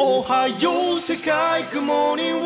おはよう世界くもにを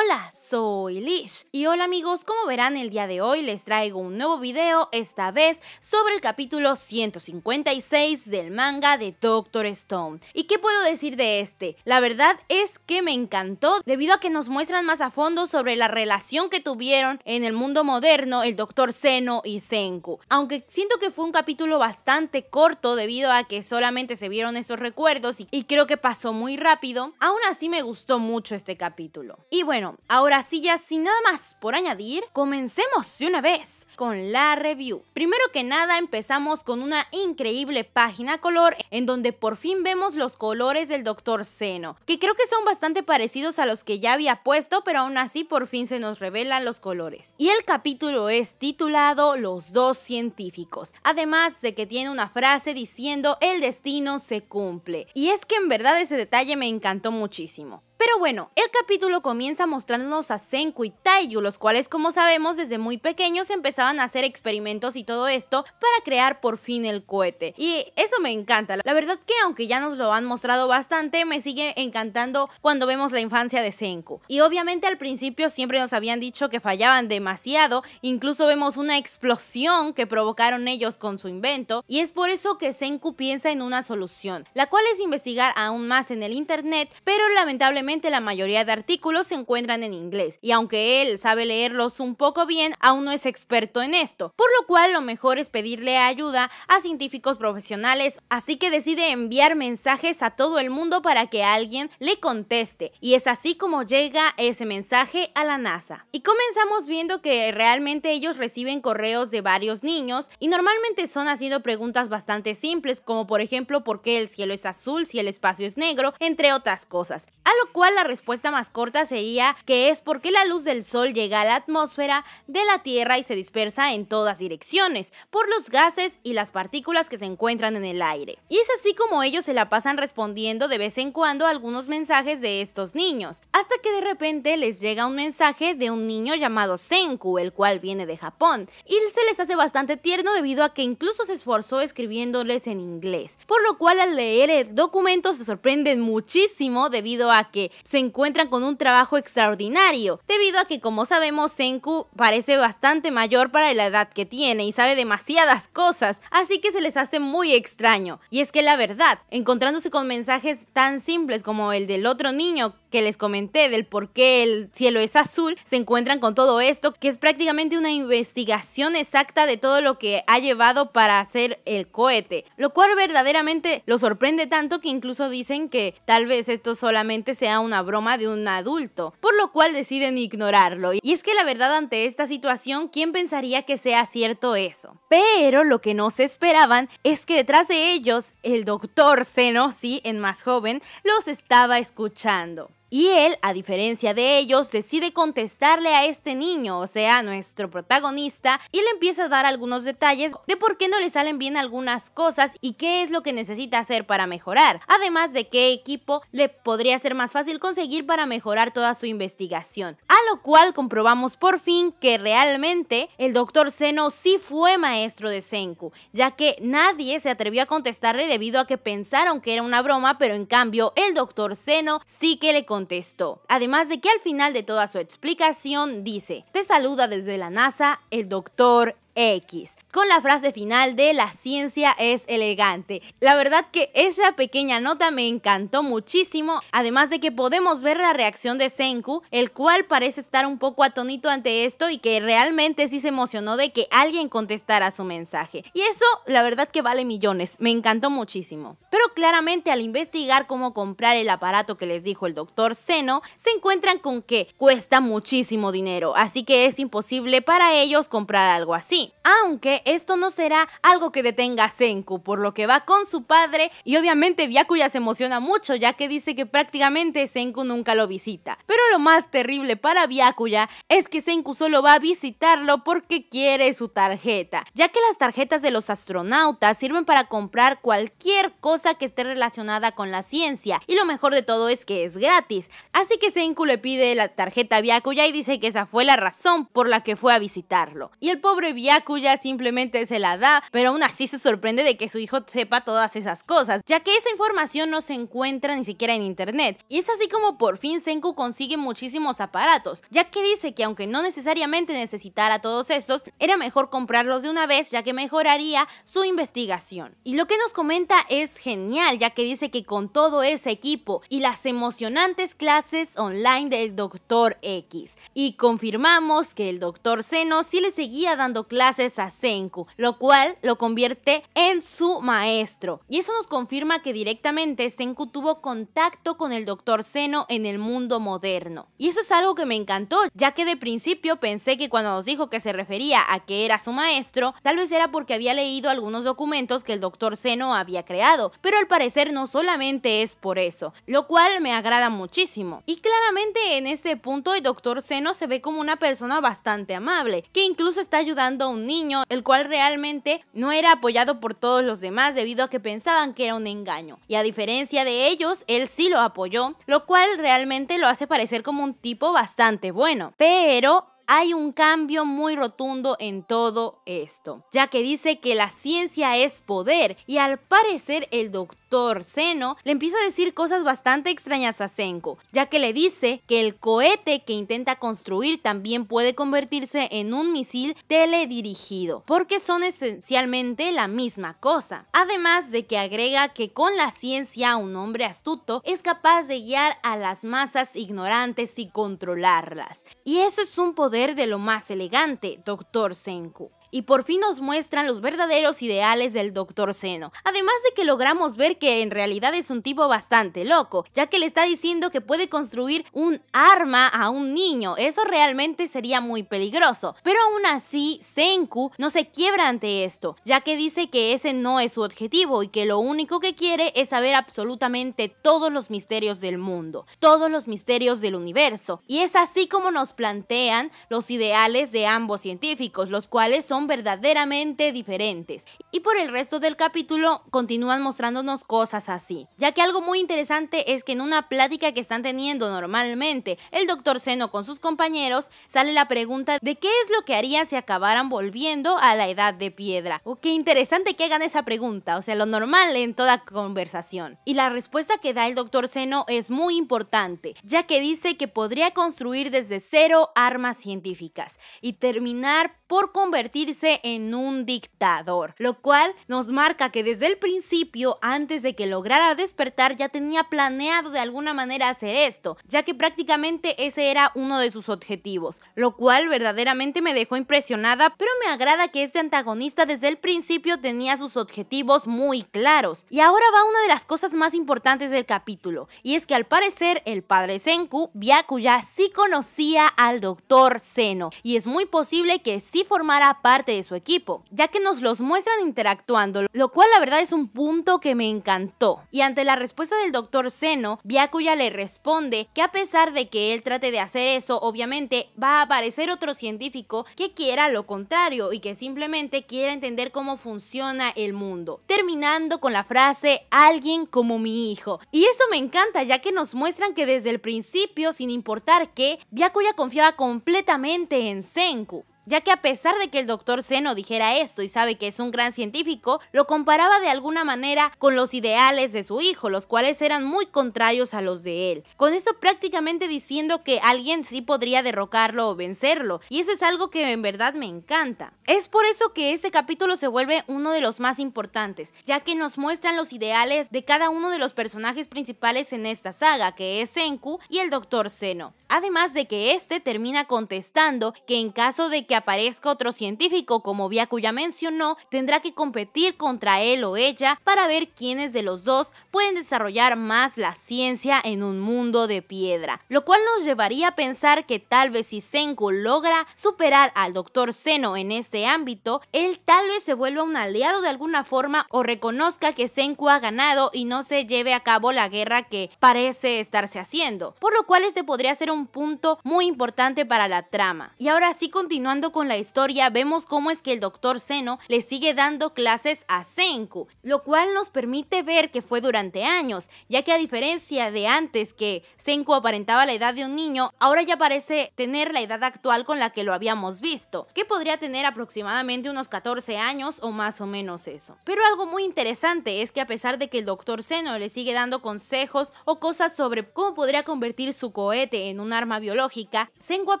Hola, soy Lish y hola amigos, como verán el día de hoy les traigo un nuevo video, esta vez sobre el capítulo 156 del manga de Doctor Stone. ¿Y qué puedo decir de este? La verdad es que me encantó debido a que nos muestran más a fondo sobre la relación que tuvieron en el mundo moderno el Doctor Seno y Senku. Aunque siento que fue un capítulo bastante corto debido a que solamente se vieron esos recuerdos y, y creo que pasó muy rápido, aún así me gustó mucho este capítulo. Y bueno, ahora sí ya sin nada más por añadir, comencemos de una vez con la review. Primero que nada empezamos con una increíble página color en donde por fin vemos los colores del Dr. Seno, que creo que son bastante parecidos a los que ya había puesto, pero aún así por fin se nos revelan los colores. Y el capítulo es titulado Los dos científicos, además de que tiene una frase diciendo el destino se cumple. Y es que en verdad ese detalle me encantó muchísimo. Pero bueno, el capítulo comienza mostrándonos a Senku y Taiyu, los cuales como sabemos desde muy pequeños empezaban a hacer experimentos y todo esto para crear por fin el cohete. Y eso me encanta, la verdad que aunque ya nos lo han mostrado bastante, me sigue encantando cuando vemos la infancia de Senku. Y obviamente al principio siempre nos habían dicho que fallaban demasiado, incluso vemos una explosión que provocaron ellos con su invento, y es por eso que Senku piensa en una solución, la cual es investigar aún más en el internet, pero lamentablemente la mayoría de artículos se encuentran en inglés y aunque él sabe leerlos un poco bien, aún no es experto en esto, por lo cual lo mejor es pedirle ayuda a científicos profesionales, así que decide enviar mensajes a todo el mundo para que alguien le conteste y es así como llega ese mensaje a la NASA. Y comenzamos viendo que realmente ellos reciben correos de varios niños y normalmente son haciendo preguntas bastante simples como por ejemplo por qué el cielo es azul si el espacio es negro, entre otras cosas, a lo la respuesta más corta sería que es porque la luz del Sol llega a la atmósfera de la Tierra y se dispersa en todas direcciones por los gases y las partículas que se encuentran en el aire. Y es así como ellos se la pasan respondiendo de vez en cuando a algunos mensajes de estos niños, hasta que de repente les llega un mensaje de un niño llamado Senku, el cual viene de Japón, y se les hace bastante tierno debido a que incluso se esforzó escribiéndoles en inglés, por lo cual al leer el documento se sorprenden muchísimo debido a que se encuentran con un trabajo extraordinario, debido a que como sabemos Senku parece bastante mayor para la edad que tiene y sabe demasiadas cosas, así que se les hace muy extraño. Y es que la verdad, encontrándose con mensajes tan simples como el del otro niño que les comenté del por qué el cielo es azul, se encuentran con todo esto, que es prácticamente una investigación exacta de todo lo que ha llevado para hacer el cohete, lo cual verdaderamente lo sorprende tanto que incluso dicen que tal vez esto solamente sea una broma de un adulto, por lo cual deciden ignorarlo. Y es que la verdad ante esta situación, ¿quién pensaría que sea cierto eso? Pero lo que no se esperaban es que detrás de ellos el doctor Seno, sí, en más joven, los estaba escuchando. Y él, a diferencia de ellos, decide contestarle a este niño, o sea, nuestro protagonista, y le empieza a dar algunos detalles de por qué no le salen bien algunas cosas y qué es lo que necesita hacer para mejorar, además de qué equipo le podría ser más fácil conseguir para mejorar toda su investigación. A lo cual comprobamos por fin que realmente el doctor Seno sí fue maestro de Senku, ya que nadie se atrevió a contestarle debido a que pensaron que era una broma, pero en cambio el doctor Seno sí que le contestó contestó. Además de que al final de toda su explicación dice, te saluda desde la NASA el doctor X, con la frase final de la ciencia es elegante. La verdad que esa pequeña nota me encantó muchísimo, además de que podemos ver la reacción de Senku, el cual parece estar un poco atonito ante esto y que realmente sí se emocionó de que alguien contestara su mensaje. Y eso, la verdad que vale millones, me encantó muchísimo. Pero claramente al investigar cómo comprar el aparato que les dijo el doctor Seno, se encuentran con que cuesta muchísimo dinero, así que es imposible para ellos comprar algo así aunque esto no será algo que detenga a Senku, por lo que va con su padre y obviamente Byakuya se emociona mucho ya que dice que prácticamente Senku nunca lo visita. Pero lo más terrible para Byakuya es que Senku solo va a visitarlo porque quiere su tarjeta, ya que las tarjetas de los astronautas sirven para comprar cualquier cosa que esté relacionada con la ciencia y lo mejor de todo es que es gratis. Así que Senku le pide la tarjeta a Byakuya y dice que esa fue la razón por la que fue a visitarlo. Y el pobre Byakuya cuya simplemente se la da, pero aún así se sorprende de que su hijo sepa todas esas cosas, ya que esa información no se encuentra ni siquiera en internet. Y es así como por fin Senku consigue muchísimos aparatos, ya que dice que aunque no necesariamente necesitara todos estos, era mejor comprarlos de una vez ya que mejoraría su investigación. Y lo que nos comenta es genial, ya que dice que con todo ese equipo y las emocionantes clases online del Doctor X, y confirmamos que el Doctor Seno sí le seguía dando clases clases a Senku, lo cual lo convierte en su maestro. Y eso nos confirma que directamente Senku tuvo contacto con el Dr. Seno en el mundo moderno. Y eso es algo que me encantó, ya que de principio pensé que cuando nos dijo que se refería a que era su maestro, tal vez era porque había leído algunos documentos que el Dr. Seno había creado, pero al parecer no solamente es por eso, lo cual me agrada muchísimo. Y claramente en este punto el Dr. Seno se ve como una persona bastante amable, que incluso está ayudando un niño, el cual realmente no era apoyado por todos los demás debido a que pensaban que era un engaño. Y a diferencia de ellos, él sí lo apoyó, lo cual realmente lo hace parecer como un tipo bastante bueno. Pero hay un cambio muy rotundo en todo esto, ya que dice que la ciencia es poder y al parecer el doctor Seno le empieza a decir cosas bastante extrañas a Senko, ya que le dice que el cohete que intenta construir también puede convertirse en un misil teledirigido, porque son esencialmente la misma cosa. Además de que agrega que con la ciencia un hombre astuto es capaz de guiar a las masas ignorantes y controlarlas. Y eso es un poder de lo más elegante, doctor Senku y por fin nos muestran los verdaderos ideales del Dr. Seno. Además de que logramos ver que en realidad es un tipo bastante loco, ya que le está diciendo que puede construir un arma a un niño. Eso realmente sería muy peligroso. Pero aún así, Senku no se quiebra ante esto, ya que dice que ese no es su objetivo y que lo único que quiere es saber absolutamente todos los misterios del mundo, todos los misterios del universo. Y es así como nos plantean los ideales de ambos científicos, los cuales son verdaderamente diferentes. Y por el resto del capítulo continúan mostrándonos cosas así, ya que algo muy interesante es que en una plática que están teniendo normalmente el doctor Seno con sus compañeros, sale la pregunta de qué es lo que harían si acabaran volviendo a la edad de piedra. O oh, qué interesante que hagan esa pregunta, o sea, lo normal en toda conversación. Y la respuesta que da el doctor Seno es muy importante, ya que dice que podría construir desde cero armas científicas y terminar por convertir en un dictador, lo cual nos marca que desde el principio, antes de que lograra despertar, ya tenía planeado de alguna manera hacer esto, ya que prácticamente ese era uno de sus objetivos, lo cual verdaderamente me dejó impresionada, pero me agrada que este antagonista desde el principio tenía sus objetivos muy claros. Y ahora va una de las cosas más importantes del capítulo, y es que al parecer el padre Senku, Byakuya, sí conocía al doctor Seno, y es muy posible que sí formara parte de su equipo, ya que nos los muestran interactuando, lo cual la verdad es un punto que me encantó. Y ante la respuesta del doctor Seno, Byakuya le responde que a pesar de que él trate de hacer eso, obviamente va a aparecer otro científico que quiera lo contrario y que simplemente quiera entender cómo funciona el mundo. Terminando con la frase, alguien como mi hijo. Y eso me encanta ya que nos muestran que desde el principio, sin importar qué, Byakuya confiaba completamente en Senku ya que a pesar de que el doctor Seno dijera esto y sabe que es un gran científico, lo comparaba de alguna manera con los ideales de su hijo, los cuales eran muy contrarios a los de él. Con eso prácticamente diciendo que alguien sí podría derrocarlo o vencerlo, y eso es algo que en verdad me encanta. Es por eso que este capítulo se vuelve uno de los más importantes, ya que nos muestran los ideales de cada uno de los personajes principales en esta saga, que es Senku y el doctor Seno. Además de que este termina contestando que en caso de que aparezca otro científico como vía ya mencionó, tendrá que competir contra él o ella para ver quiénes de los dos pueden desarrollar más la ciencia en un mundo de piedra, lo cual nos llevaría a pensar que tal vez si Senku logra superar al Dr. Seno en este ámbito, él tal vez se vuelva un aliado de alguna forma o reconozca que Senku ha ganado y no se lleve a cabo la guerra que parece estarse haciendo, por lo cual este podría ser un punto muy importante para la trama. Y ahora sí continuando con la historia, vemos cómo es que el doctor Seno le sigue dando clases a Senku, lo cual nos permite ver que fue durante años, ya que a diferencia de antes que Senku aparentaba la edad de un niño, ahora ya parece tener la edad actual con la que lo habíamos visto, que podría tener aproximadamente unos 14 años o más o menos eso. Pero algo muy interesante es que a pesar de que el doctor Seno le sigue dando consejos o cosas sobre cómo podría convertir su cohete en un arma biológica, Senku a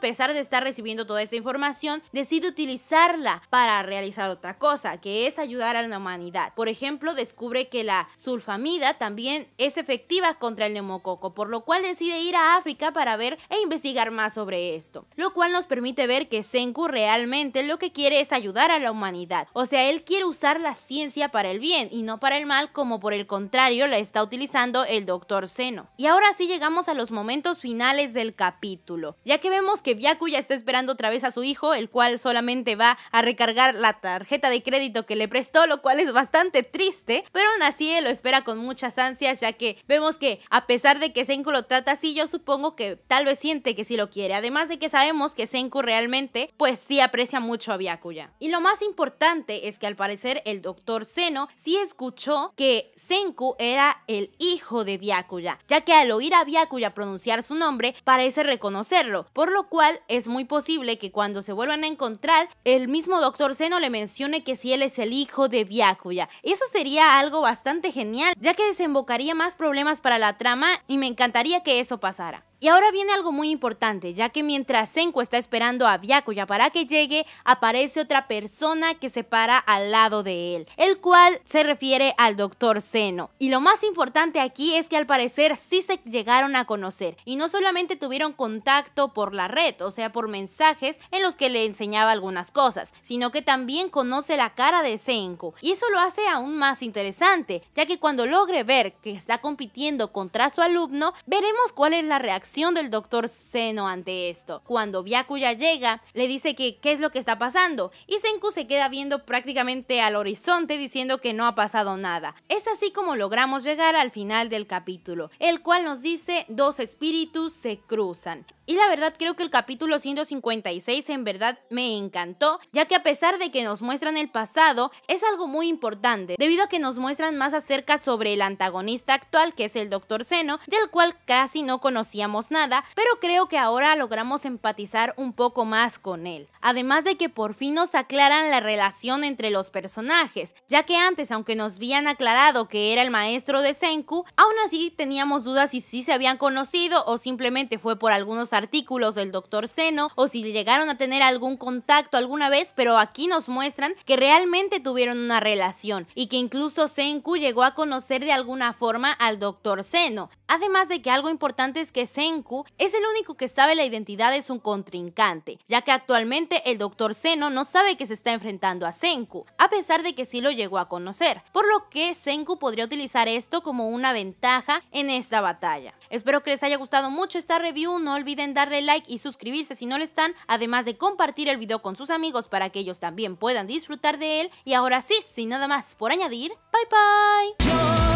pesar de estar recibiendo toda esta información, decide utilizarla para realizar otra cosa, que es ayudar a la humanidad. Por ejemplo, descubre que la sulfamida también es efectiva contra el neumococo, por lo cual decide ir a África para ver e investigar más sobre esto, lo cual nos permite ver que Senku realmente lo que quiere es ayudar a la humanidad, o sea, él quiere usar la ciencia para el bien y no para el mal como por el contrario la está utilizando el doctor Seno. Y ahora sí llegamos a los momentos finales del capítulo, ya que vemos que ya está esperando otra vez a su hijo el cual solamente va a recargar la tarjeta de crédito que le prestó, lo cual es bastante triste, pero aún así lo espera con muchas ansias, ya que vemos que a pesar de que Senku lo trata así, yo supongo que tal vez siente que sí lo quiere, además de que sabemos que Senku realmente, pues sí aprecia mucho a Byakuya. Y lo más importante es que al parecer el doctor Seno sí escuchó que Senku era el hijo de Byakuya, ya que al oír a Byakuya pronunciar su nombre, parece reconocerlo, por lo cual es muy posible que cuando se vuelva van a encontrar, el mismo Doctor Zeno le mencione que si él es el hijo de Byakuya. Eso sería algo bastante genial, ya que desembocaría más problemas para la trama y me encantaría que eso pasara. Y ahora viene algo muy importante, ya que mientras Senko está esperando a Byakuya para que llegue, aparece otra persona que se para al lado de él, el cual se refiere al Doctor Seno. Y lo más importante aquí es que al parecer sí se llegaron a conocer, y no solamente tuvieron contacto por la red, o sea, por mensajes en los que le enseñaba algunas cosas, sino que también conoce la cara de Senko. Y eso lo hace aún más interesante, ya que cuando logre ver que está compitiendo contra su alumno, veremos cuál es la reacción del doctor Seno ante esto. Cuando Byakuya llega, le dice que qué es lo que está pasando y Senku se queda viendo prácticamente al horizonte diciendo que no ha pasado nada. Es así como logramos llegar al final del capítulo, el cual nos dice dos espíritus se cruzan. Y la verdad creo que el capítulo 156 en verdad me encantó, ya que a pesar de que nos muestran el pasado, es algo muy importante, debido a que nos muestran más acerca sobre el antagonista actual que es el Dr. Seno, del cual casi no conocíamos nada, pero creo que ahora logramos empatizar un poco más con él. Además de que por fin nos aclaran la relación entre los personajes, ya que antes, aunque nos habían aclarado que era el maestro de Senku, aún así teníamos dudas si sí se habían conocido o simplemente fue por algunos artículos del Dr. Seno o si llegaron a tener algún contacto alguna vez, pero aquí nos muestran que realmente tuvieron una relación y que incluso Senku llegó a conocer de alguna forma al Dr. Seno. Además de que algo importante es que Senku es el único que sabe la identidad de su contrincante, ya que actualmente el doctor Seno no sabe que se está enfrentando a Senku, a pesar de que sí lo llegó a conocer, por lo que Senku podría utilizar esto como una ventaja en esta batalla. Espero que les haya gustado mucho esta review, no olviden darle like y suscribirse si no lo están, además de compartir el video con sus amigos para que ellos también puedan disfrutar de él. Y ahora sí, sin nada más por añadir, bye bye.